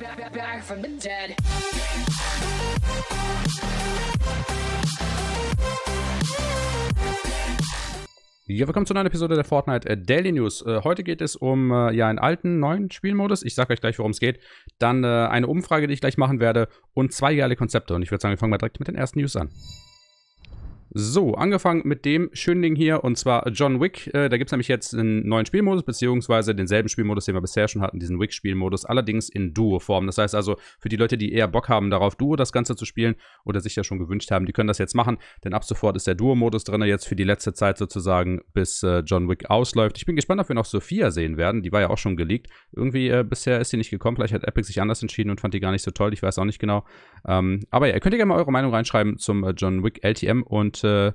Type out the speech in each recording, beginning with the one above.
back, from the dead. Ja, willkommen zu einer Episode der Fortnite äh, Daily News. Äh, heute geht es um äh, ja einen alten, neuen Spielmodus. Ich sage euch gleich, worum es geht. Dann äh, eine Umfrage, die ich gleich machen werde und zwei geile Konzepte. Und ich würde sagen, wir fangen mal direkt mit den ersten News an. So, angefangen mit dem schönen Ding hier, und zwar John Wick. Äh, da gibt es nämlich jetzt einen neuen Spielmodus, beziehungsweise denselben Spielmodus, den wir bisher schon hatten, diesen Wick-Spielmodus, allerdings in Duo-Form. Das heißt also, für die Leute, die eher Bock haben, darauf Duo das Ganze zu spielen oder sich ja schon gewünscht haben, die können das jetzt machen, denn ab sofort ist der Duo-Modus drin, jetzt für die letzte Zeit sozusagen, bis äh, John Wick ausläuft. Ich bin gespannt, ob wir noch Sophia sehen werden, die war ja auch schon geleakt. Irgendwie äh, bisher ist sie nicht gekommen, vielleicht hat Epic sich anders entschieden und fand die gar nicht so toll, ich weiß auch nicht genau. Ähm, aber ja, könnt ihr gerne mal eure Meinung reinschreiben zum äh, John Wick LTM und äh,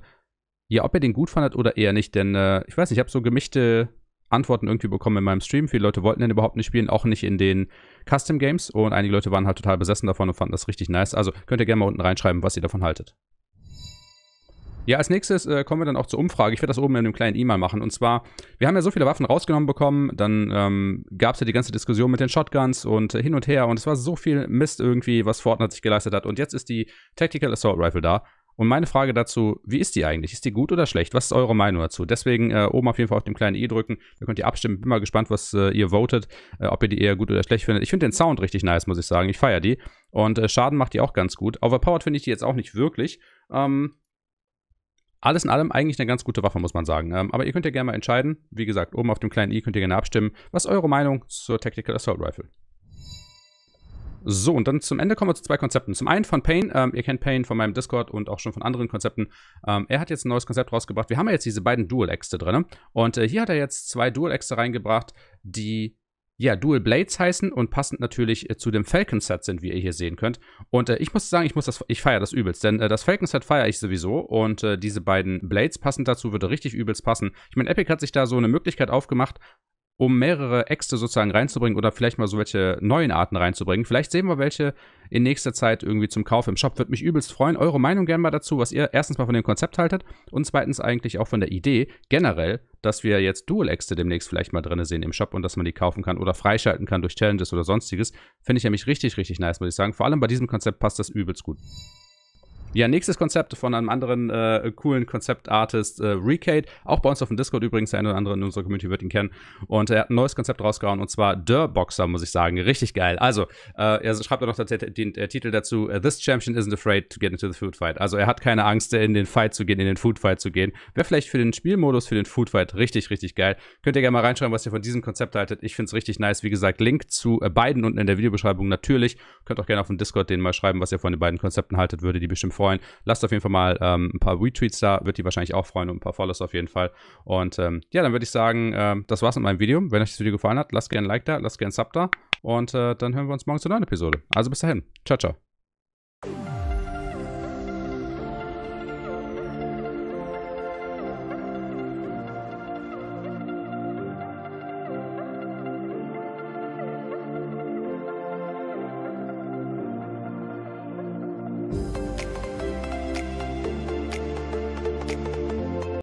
ja, ob ihr den gut fandet oder eher nicht, denn äh, ich weiß nicht, ich habe so gemischte Antworten irgendwie bekommen in meinem Stream. Viele Leute wollten den überhaupt nicht spielen, auch nicht in den Custom Games. Und einige Leute waren halt total besessen davon und fanden das richtig nice. Also könnt ihr gerne mal unten reinschreiben, was ihr davon haltet. Ja, als nächstes äh, kommen wir dann auch zur Umfrage. Ich werde das oben in einem kleinen E-Mail machen. Und zwar, wir haben ja so viele Waffen rausgenommen bekommen, dann ähm, gab es ja die ganze Diskussion mit den Shotguns und äh, hin und her. Und es war so viel Mist irgendwie, was Fortnite sich geleistet hat. Und jetzt ist die Tactical Assault Rifle da. Und meine Frage dazu, wie ist die eigentlich? Ist die gut oder schlecht? Was ist eure Meinung dazu? Deswegen äh, oben auf jeden Fall auf dem kleinen i drücken. Da könnt ihr abstimmen. Bin mal gespannt, was äh, ihr votet, äh, ob ihr die eher gut oder schlecht findet. Ich finde den Sound richtig nice, muss ich sagen. Ich feiere die. Und äh, Schaden macht die auch ganz gut. Overpowered finde ich die jetzt auch nicht wirklich. Ähm, alles in allem eigentlich eine ganz gute Waffe, muss man sagen. Ähm, aber ihr könnt ja gerne mal entscheiden. Wie gesagt, oben auf dem kleinen i könnt ihr gerne abstimmen. Was ist eure Meinung zur Tactical Assault Rifle? So, und dann zum Ende kommen wir zu zwei Konzepten. Zum einen von Payne. Ähm, ihr kennt Payne von meinem Discord und auch schon von anderen Konzepten. Ähm, er hat jetzt ein neues Konzept rausgebracht. Wir haben ja jetzt diese beiden Dual-Äxte drin. Und äh, hier hat er jetzt zwei Dual-Äxte reingebracht, die ja, Dual Blades heißen und passend natürlich äh, zu dem Falcon Set sind, wie ihr hier sehen könnt. Und äh, ich muss sagen, ich muss das, ich feiere das übelst, denn äh, das Falcon Set feiere ich sowieso und äh, diese beiden Blades passend dazu würde richtig übelst passen. Ich meine, Epic hat sich da so eine Möglichkeit aufgemacht, um mehrere Äxte sozusagen reinzubringen oder vielleicht mal so welche neuen Arten reinzubringen. Vielleicht sehen wir welche in nächster Zeit irgendwie zum Kauf im Shop. Würde mich übelst freuen. Eure Meinung gerne mal dazu, was ihr erstens mal von dem Konzept haltet und zweitens eigentlich auch von der Idee generell, dass wir jetzt Dual-Äxte demnächst vielleicht mal drin sehen im Shop und dass man die kaufen kann oder freischalten kann durch Challenges oder sonstiges. Finde ich nämlich richtig, richtig nice, muss ich sagen. Vor allem bei diesem Konzept passt das übelst gut. Ja, nächstes Konzept von einem anderen äh, coolen Konzeptartist, äh, Recade. Auch bei uns auf dem Discord übrigens, der eine oder andere in unserer Community wird ihn kennen. Und er hat ein neues Konzept rausgehauen und zwar Der Boxer, muss ich sagen. Richtig geil. Also, äh, er schreibt auch noch den, den, den Titel dazu: äh, This Champion isn't afraid to get into the food fight. Also, er hat keine Angst, in den Fight zu gehen, in den Food Fight zu gehen. Wäre vielleicht für den Spielmodus, für den Food Fight richtig, richtig geil. Könnt ihr gerne mal reinschreiben, was ihr von diesem Konzept haltet. Ich finde es richtig nice. Wie gesagt, Link zu äh, beiden unten in der Videobeschreibung natürlich. Könnt auch gerne auf dem Discord denen mal schreiben, was ihr von den beiden Konzepten haltet. Würde die bestimmt freuen. Lasst auf jeden Fall mal ähm, ein paar Retweets da, wird die wahrscheinlich auch freuen und ein paar Follows auf jeden Fall. Und ähm, ja, dann würde ich sagen, äh, das war's mit meinem Video. Wenn euch das Video gefallen hat, lasst gerne ein Like da, lasst gerne ein Sub da und äh, dann hören wir uns morgen zur neuen Episode. Also bis dahin. Ciao, ciao.